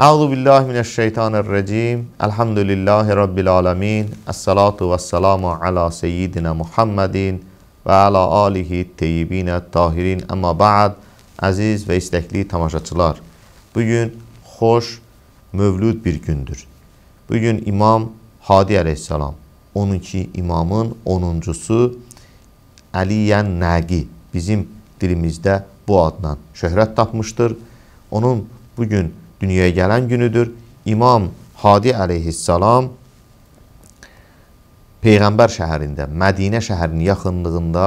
Əuzu billahi minəşşeytanirracim. Elhamdülillahi rabbil alamin. Əssalatu vesselamu ala seyyidina Muhammedin və ala alihi teyyibin tahirin. Amma ba'd. Əziz və istəkli tamaşaçılar, bu gün xoş mövlud bir gündür. Bu gün İmam Hadi əleyhissalam, 12 imamın 10-cusu Əliyyən Nəqi bizim dilimizdə bu adla şöhrət tapmışdır. Onun bu gün dünyaya gələn günüdür. İmam Hadi əleyhissalam Peyğəmbər şəhərində, Mədinə şəhərinin yaxınlığında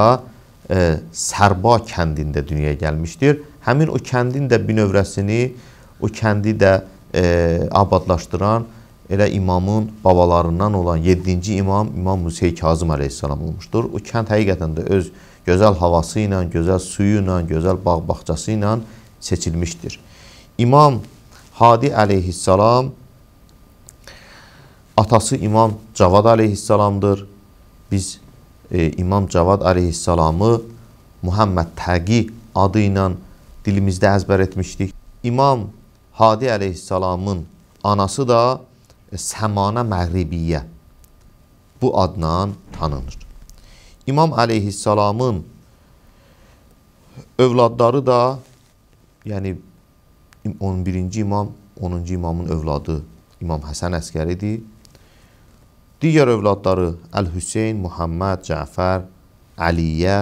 e, Sərba kəndində dünyaya gəlmişdir. Həmin o kəndin də binövrəsini, o kəndi də e, abadlaşdıran elə imamın babalarından olan 7-ci imam İmam Hüseyn Kazım əleyhissalam olmuşdur. O kənd həqiqətən də öz gözəl havası ilə, gözəl suyu ilə, gözəl bağ-bağçası ilə seçilmişdir. İmam Hadi əleyhissalam atası İmam Cavad əleyhissalamdır. Biz e, İmam Cavad əleyhissalamı Muhammed Təqi adı ilə dilimizdə əzbər etmişdik. İmam Hadi əleyhissalamın anası da e, Səmana Məğribiyyə bu adla tanınır. İmam əleyhissalamın övladları da yəni 11-ci imam 10-cu imamın övladı İmam Həsən Əskəridir. Digər övladları Əl-Hüseyn, Muhammed, Cəfər, Əliyə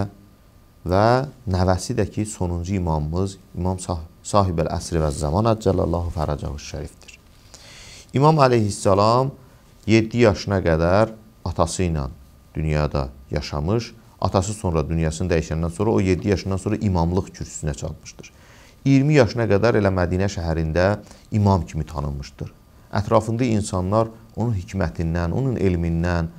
və nəvəsi də ki, sonuncu imamımız İmam sah Sahib Əl-Əsri və Zaman Əccəlallahu Fərəcəhu Şərifdir. İmam Əleyhisselam 7 yaşına qədər atası ilə dünyada yaşamış, atası sonra dünyasını dəyişəndən sonra o 7 yaşından sonra imamlıq kürsüsünə çalmışdır. 20 yaşına qədər elə Mədinə şəhərində imam kimi tanınmışdır. Ətrafında insanlar onun hikmətindən, onun elmindən,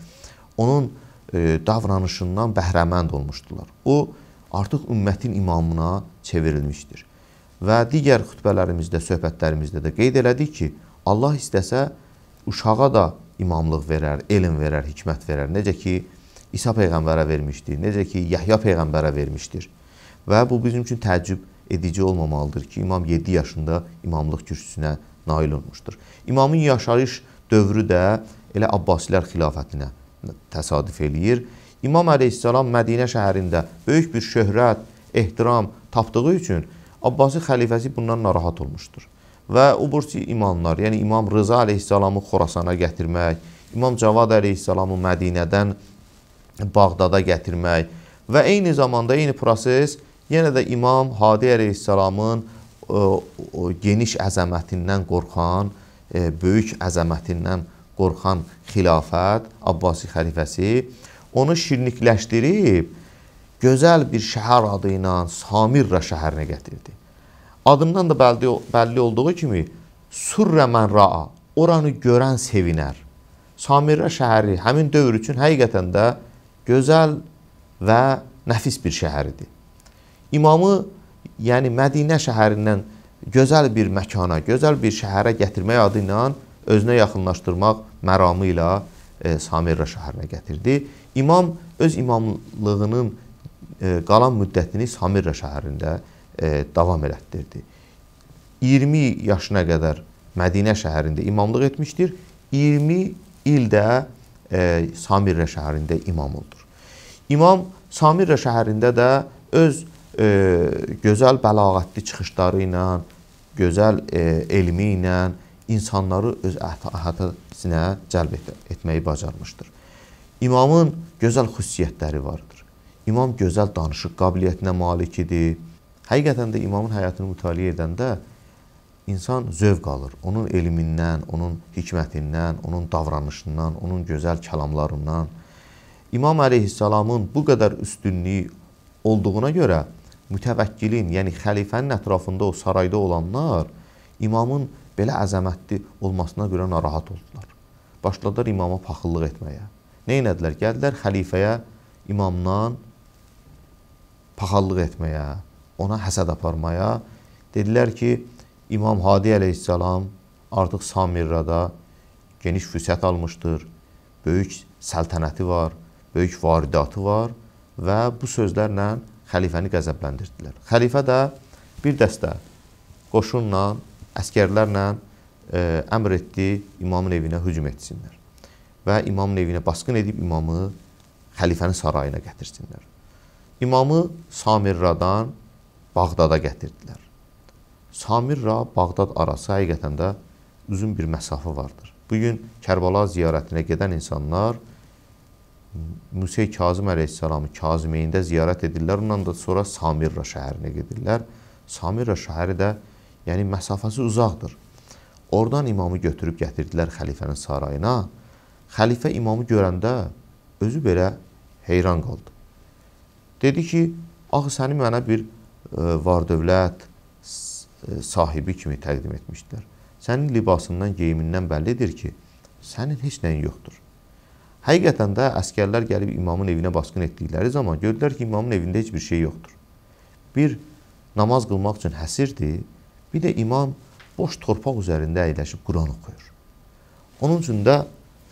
onun e, davranışından bəhrəmənd olmuşdular. O, artıq ümmətin imamına çevrilmişdir. Və digər xütbələrimizdə, söhbətlərimizdə də qeyd elədik ki, Allah istəsə uşağa da imamlıq verər, elm verər, hikmət verər. Necə ki, İsa Peyğəmbərə vermişdir, necə ki, Yəhya Peyğəmbərə vermişdir. Və bu bizim üçün təəccüb edici olmamalıdır ki, imam 7 yaşında imamlıq kürsüsünə nail olmuşdur. İmamın yaşayış dövrü də elə Abbasilər xilafətinə təsadüf eləyir. İmam əleyhissalam Mədinə şəhərində böyük bir şöhrət, ehtiram tapdığı üçün Abbasi xəlifəsi bundan narahat olmuşdur. Və o bursi imamlar, yəni İmam Rıza əleyhissalamı Xorasana gətirmək, İmam Cavad əleyhissalamı Mədinədən Bağdada gətirmək və eyni zamanda eyni proses yenə də İmam Hadi əleyhissalamın e, o geniş əzəmətindən qorxan, e, böyük əzəmətindən qorxan xilafət, Abbasi xəlifəsi onu şirinlikləşdirib gözəl bir şəhər adı ilə Samirra şəhərinə gətirdi. Adından da bəlli, bəlli olduğu kimi Surrə mən raa, oranı görən sevinər. Samirra şəhəri həmin dövr üçün həqiqətən də gözəl və nəfis bir şəhər idi. İmamı yəni Mədinə şəhərindən gözəl bir məkana, gözəl bir şəhərə gətirmək adı ilə özünə yaxınlaşdırmaq məramı ilə e, Samirra şəhərinə gətirdi. İmam öz imamlığının e, qalan müddətini Samirra şəhərində e, davam elətdirdi. 20 yaşına qədər Mədinə şəhərində imamlıq etmişdir. 20 il də e, Samirra şəhərində imam olur. İmam Samirra şəhərində də öz e, gözəl bəlağətli çıxışları ilə, gözəl e, elmi ilə insanları öz əhatəsinə cəlb et etməyi bacarmışdır. İmamın gözəl xüsusiyyətləri vardır. İmam gözəl danışıq qabiliyyətinə malik idi. Həqiqətən də imamın həyatını mütaliə edəndə insan zövq alır. Onun elmindən, onun hikmətindən, onun davranışından, onun gözəl kəlamlarından. İmam əleyhissalamın bu qədər üstünlüyü olduğuna görə mütəvəkkilin, yəni xəlifənin ətrafında o sarayda olanlar imamın belə əzəmətli olmasına görə narahat oldular. Başladılar imama paxıllıq etməyə. Nə etdilər? Gəldilər xəlifəyə, imamdan paxıllıq etməyə, ona həsəd aparmaya. Dedilər ki, İmam Hadi əleyhissalam artıq Samirrada geniş fürsət almışdır. Böyük səltənəti var, böyük varidatı var və bu sözlərlə xəlifəni qəzəbləndirdilər. Xəlifə də bir dəstə qoşunla, əskərlərlə ə, e, əmr etdi imamın evinə hücum etsinlər və imamın evinə basqın edib imamı xəlifənin sarayına gətirsinlər. İmamı Samirradan Bağdada gətirdilər. Samirra Bağdad arası həqiqətən də uzun bir məsafə vardır. Bu gün Kərbəla ziyarətinə gedən insanlar Musey Kazım əleyhissalamı Kazimeyində ziyarət edirlər. Ondan da sonra Samirra şəhərinə gedirlər. Samirra şəhəri də yəni məsafəsi uzaqdır. Oradan imamı götürüb gətirdilər xəlifənin sarayına. Xəlifə imamı görəndə özü belə heyran qaldı. Dedi ki, axı səni mənə bir e, var-dövlət e, sahibi kimi təqdim etmişdilər. Sənin libasından, geyimindən bəllidir ki, sənin heç nəyin yoxdur. Həqiqətən də əskərlər gəlib imamın evinə basqın etdikləri zaman gördülər ki, imamın evində heç bir şey yoxdur. Bir namaz qılmaq üçün həsirdir, bir də imam boş torpaq üzərində əyləşib Quran oxuyur. Onun üçün də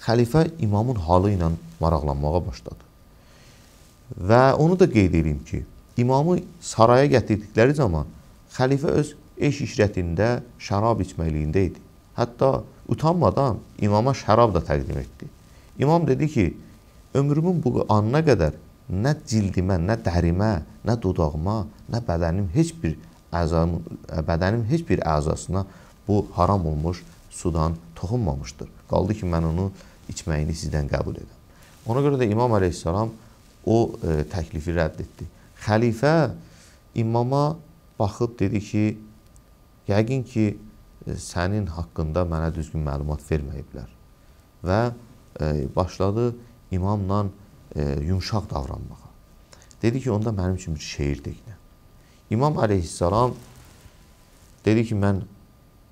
xəlifə imamın halı ilə maraqlanmağa başladı. Və onu da qeyd edeyim ki, imamı saraya gətirdikləri zaman xəlifə öz eş işrətində şərab içməliyində idi. Hətta utanmadan imama şərab da təqdim etdi. İmam dedi ki, ömrümün bu anına qədər nə cildimə, nə dərimə, nə dodağıma, nə bədənim heç bir əzam, bədənim heç bir əzasına bu haram olmuş sudan toxunmamışdır. Qaldı ki, mən onu içməyini sizdən qəbul edəm. Ona görə də İmam əleyhissalam o e, təklifi rədd etdi. Xəlifə imama baxıb dedi ki, yəqin ki, e, sənin haqqında mənə düzgün məlumat verməyiblər. Və E, başladı imamla e, yumşaq davranmağa. Dedi ki, onda mənim üçün bir şeir deyin. İmam əleyhissalam dedi ki, mən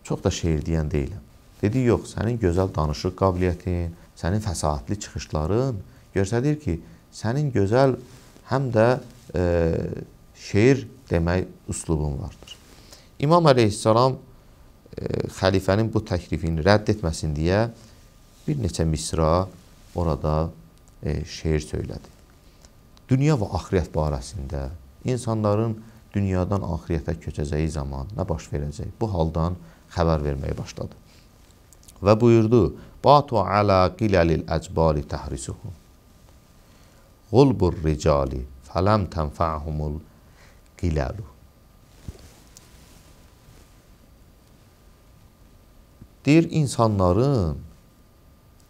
çox da şeir deyən deyiləm. Dedi, yox, sənin gözəl danışıq qabiliyyətin, sənin fəsahatli çıxışların göstərir ki, sənin gözəl həm də e, şeir demək üslubun vardır. İmam əleyhissalam e, xəlifənin bu təklifini rədd etməsin deyə bir neçə misra orada e, şeir söylədi. Dünya və axirət barəsində insanların dünyadan axirətə köçəcəyi zaman nə baş verəcək? Bu haldan xəbər verməyə başladı. Və buyurdu: "Batu ala qilalil əcbali tahrisuhum. Qulbur rijali falam tanfa'humul qilalu." Deyir insanların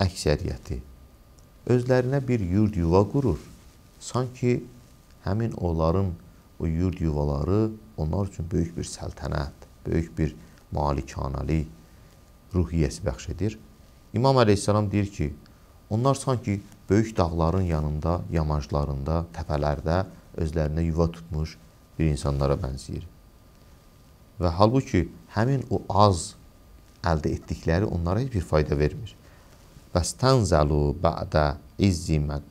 əksəriyyəti özlərinə bir yurd yuva qurur. Sanki həmin onların o yurd yuvaları onlar üçün böyük bir səltənət, böyük bir malikanəlik ruhiyyəsi bəxş edir. İmam əleyhissalam deyir ki, onlar sanki böyük dağların yanında, yamaclarında, təpələrdə özlərinə yuva tutmuş bir insanlara bənzəyir. Və halbuki həmin o az əldə etdikləri onlara heç bir fayda vermir. Bəstənzəlu bə'də izzimək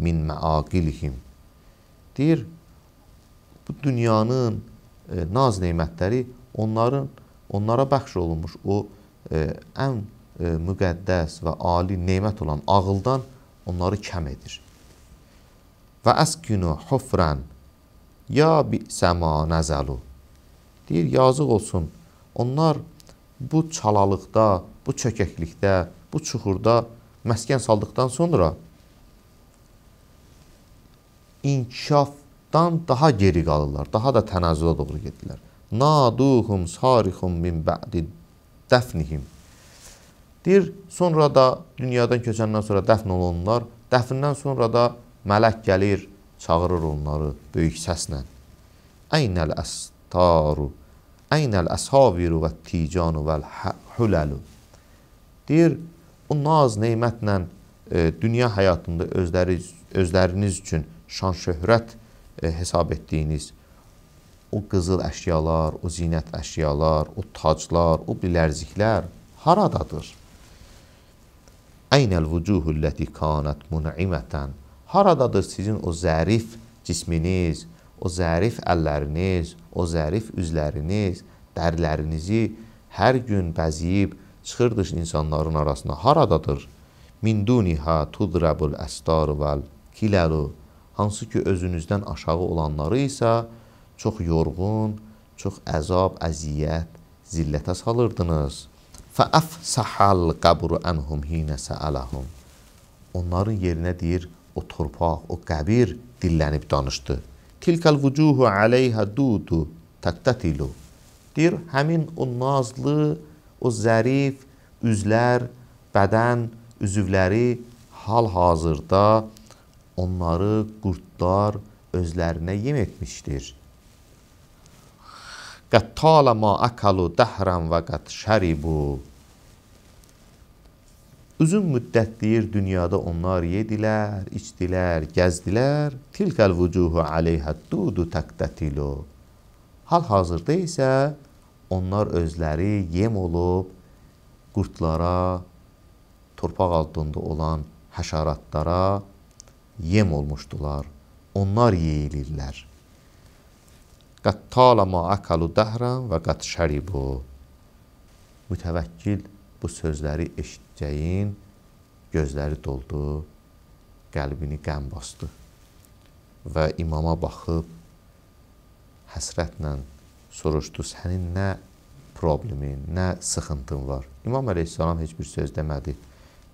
min məaqilihim. Deyir, bu dünyanın e, naz neymətləri onların, onlara bəxş olunmuş o e, ən e, müqəddəs və ali neymət olan ağıldan onları kəm edir. Və əskinu hufrən ya bi səma nəzəlu. Deyir, yazıq olsun, onlar bu çalalıqda, bu çökəklikdə, bu çuxurda məskən saldıqdan sonra inkişafdan daha geri qalırlar, daha da tənazüla doğru gedirlər. Naduhum sarihum min ba'di dəfnihim. Deyir, sonra da dünyadan köçəndən sonra dəfn olunurlar. Dəfnindən sonra da mələk gəlir, çağırır onları böyük səslə. Aynəl əstaru, aynəl əshaviru və ticanu vəl hə-, hüləlu. Deyir, bu naz neymətlə e, dünya həyatında özləri, özləriniz üçün şan-şöhrət e, hesab etdiyiniz o qızıl əşyalar, o zinət əşyalar, o taclar, o bilərziklər haradadır? Aynəl vucuhu ləti kanət mun'imətən Haradadır sizin o zərif cisminiz, o zərif əlləriniz, o zərif üzləriniz, dərlərinizi hər gün bəziyib, çıxırdış insanların arasına haradadır? Min duniha tudrabul əstar vəl kiləlu Hansı ki, özünüzdən aşağı olanları isə çox yorğun, çox əzab, əziyyət, zillətə salırdınız. Fəəfsəhəl qəbru ənhum hinə səələhum Onların yerinə deyir, o torpaq, o qəbir dillənib danışdı. Tilkəl vücuhu aleyhə dudu təqtətilu Deyir, həmin o nazlı, o zərif üzlər, bədən üzvləri hal-hazırda onları qurdlar özlərinə yem etmişdir. Qət talama akalu dəhran və qət şəribu. Uzun müddətdir dünyada onlar yedilər, içdilər, gəzdilər. Tilkəl vücuhu aleyhə dudu təqtətilu. Hal-hazırda isə onlar özləri yem olub qurtlara, torpaq altında olan həşəratlara yem olmuşdular. Onlar yeyilirlər. Qad talama akalu dahran və qad şaribu. Mütəvəkkil bu sözləri eşitcəyin gözləri doldu, qəlbini qəm bastı və imama baxıb həsrətlə soruşdu, sənin nə problemin, nə sıxıntın var? İmam əleyhissalam heç bir söz demədi.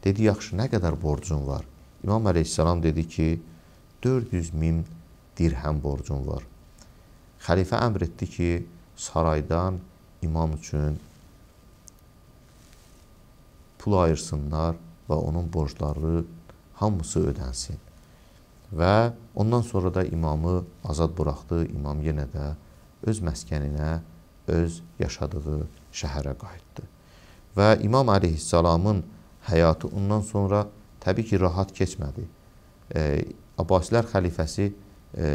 Dedi, yaxşı, nə qədər borcun var? İmam əleyhissalam dedi ki, 400 min dirhəm borcum var. Xəlifə əmr etdi ki, saraydan imam üçün pul ayırsınlar və onun borcları hamısı ödənsin. Və ondan sonra da imamı azad buraxdı, imam yenə də öz məskəninə, öz yaşadığı şəhərə qayıtdı. Və İmam əleyhissalamın həyatı ondan sonra təbii ki, rahat keçmədi. E, Abbasilər xəlifəsi e,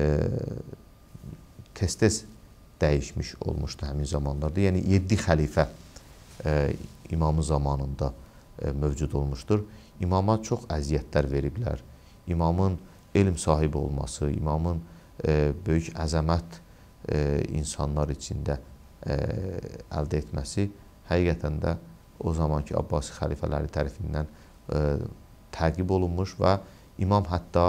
tez-tez dəyişmiş olmuşdu həmin zamanlarda. Yəni 7 xəlifə e, imamı zamanında e, mövcud olmuşdur. İmama çox əziyyətlər veriblər. İmamın elm sahibi olması, imamın e, böyük əzəmət E, insanlar içində e, əldə etməsi həqiqətən də o zamanki Abbasi xəlifələri tərəfindən e, təqib olunmuş və imam hətta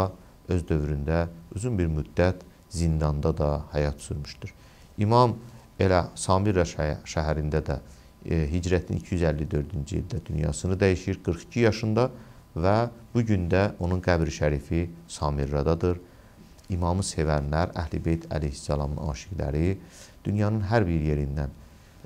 öz dövründə uzun bir müddət zindanda da həyat sürmüşdür. İmam elə Samirə şəhərində də e, hicrətin 254-cü ildə dünyasını dəyişir, 42 yaşında və bu gün də onun qəbri şərifi Samirradadır. İmamı sevənlər, Əhl-i Beyt əleyhissalamın aşiqləri dünyanın hər bir yerindən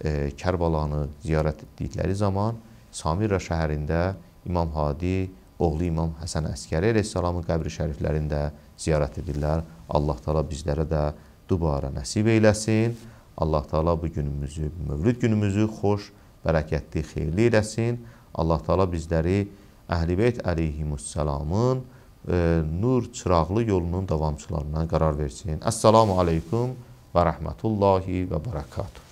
e, Kərbalanı ziyarət etdikləri zaman Samira şəhərində İmam Hadi, oğlu İmam Həsən Əskəri əleyhissalamın qəbri şəriflərində ziyarət edirlər. Allah Taala bizlərə də dubara nəsib eyləsin. Allah Taala bu günümüzü, Mövlid günümüzü xoş, bərəkətli, xeyirli eləsin. Allah Taala bizləri Əhl-i Beyt əleyhissalamın e, Nur Çıraqlı yolunun davamçılarına qərar versin. Əssalamu aleykum və rəhmətullahi və barakatuhu.